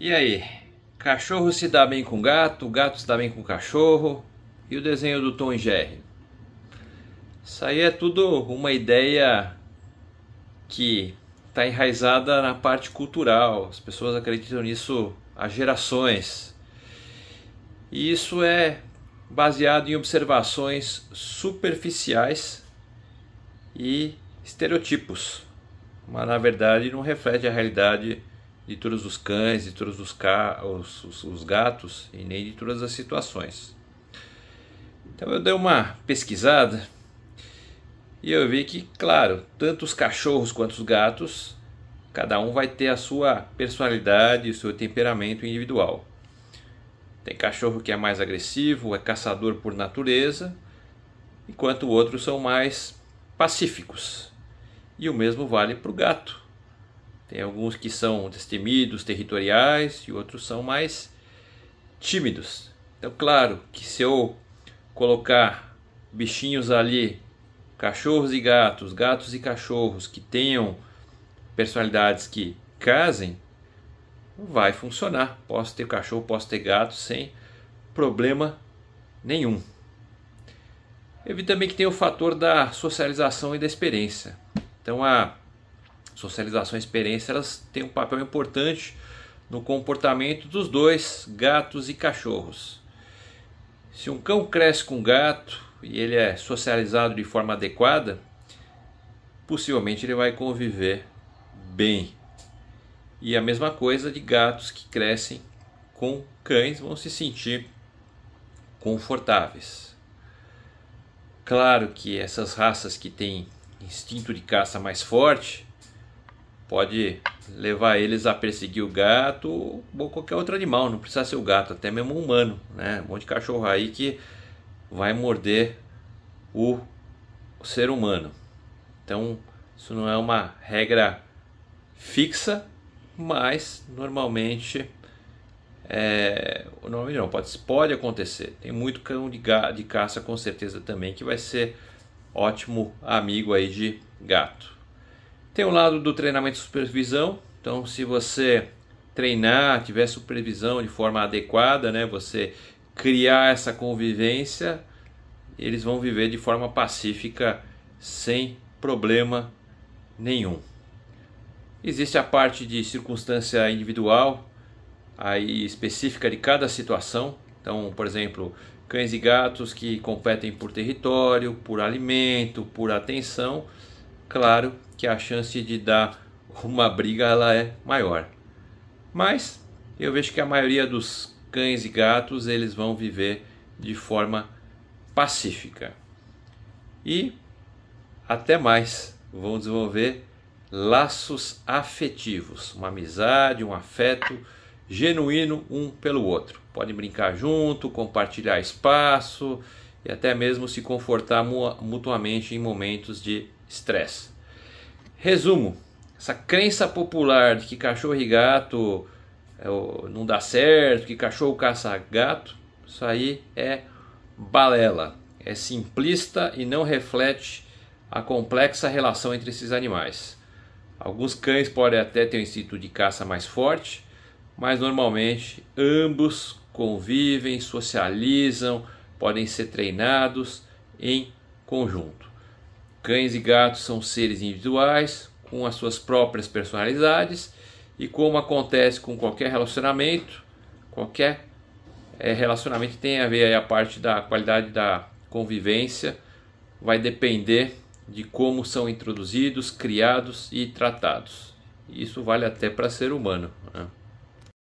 E aí? Cachorro se dá bem com gato, gato se dá bem com cachorro. E o desenho do Tom e Jerry? Isso aí é tudo uma ideia que está enraizada na parte cultural. As pessoas acreditam nisso há gerações. E isso é baseado em observações superficiais e estereotipos, mas na verdade não reflete a realidade de todos os cães, de todos os, ca... os, os, os gatos e nem de todas as situações. Então eu dei uma pesquisada e eu vi que, claro, tanto os cachorros quanto os gatos, cada um vai ter a sua personalidade, o seu temperamento individual. Tem cachorro que é mais agressivo, é caçador por natureza, enquanto outros são mais pacíficos. E o mesmo vale para o gato. Tem alguns que são destemidos, territoriais, e outros são mais tímidos. Então, claro que se eu colocar bichinhos ali, cachorros e gatos, gatos e cachorros, que tenham personalidades que casem, vai funcionar. Posso ter cachorro, posso ter gato sem problema nenhum. Eu vi também que tem o fator da socialização e da experiência. Então, a Socialização e experiência elas têm um papel importante no comportamento dos dois, gatos e cachorros. Se um cão cresce com um gato e ele é socializado de forma adequada, possivelmente ele vai conviver bem. E a mesma coisa de gatos que crescem com cães vão se sentir confortáveis. Claro que essas raças que têm instinto de caça mais forte, pode levar eles a perseguir o gato ou qualquer outro animal, não precisa ser o gato, até mesmo um humano, né? Um monte de cachorro aí que vai morder o, o ser humano. Então, isso não é uma regra fixa, mas normalmente é, normalmente não, pode, pode acontecer. Tem muito cão de, de caça com certeza também que vai ser ótimo amigo aí de gato. Tem o lado do treinamento e supervisão. Então, se você treinar, tiver supervisão de forma adequada, né, você criar essa convivência, eles vão viver de forma pacífica, sem problema nenhum. Existe a parte de circunstância individual, aí específica de cada situação. Então, por exemplo, cães e gatos que competem por território, por alimento, por atenção claro que a chance de dar uma briga ela é maior. Mas eu vejo que a maioria dos cães e gatos eles vão viver de forma pacífica. E até mais, vão desenvolver laços afetivos, uma amizade, um afeto genuíno um pelo outro. Podem brincar junto, compartilhar espaço e até mesmo se confortar mutuamente em momentos de estresse. Resumo: essa crença popular de que cachorro e gato é não dá certo, que cachorro caça gato, isso aí é balela, é simplista e não reflete a complexa relação entre esses animais. Alguns cães podem até ter um instinto de caça mais forte, mas normalmente ambos convivem, socializam, podem ser treinados em conjunto. Cães e gatos são seres individuais, com as suas próprias personalidades, e como acontece com qualquer relacionamento, qualquer é, relacionamento tem a ver a parte da qualidade da convivência, vai depender de como são introduzidos, criados e tratados. Isso vale até para ser humano. Né?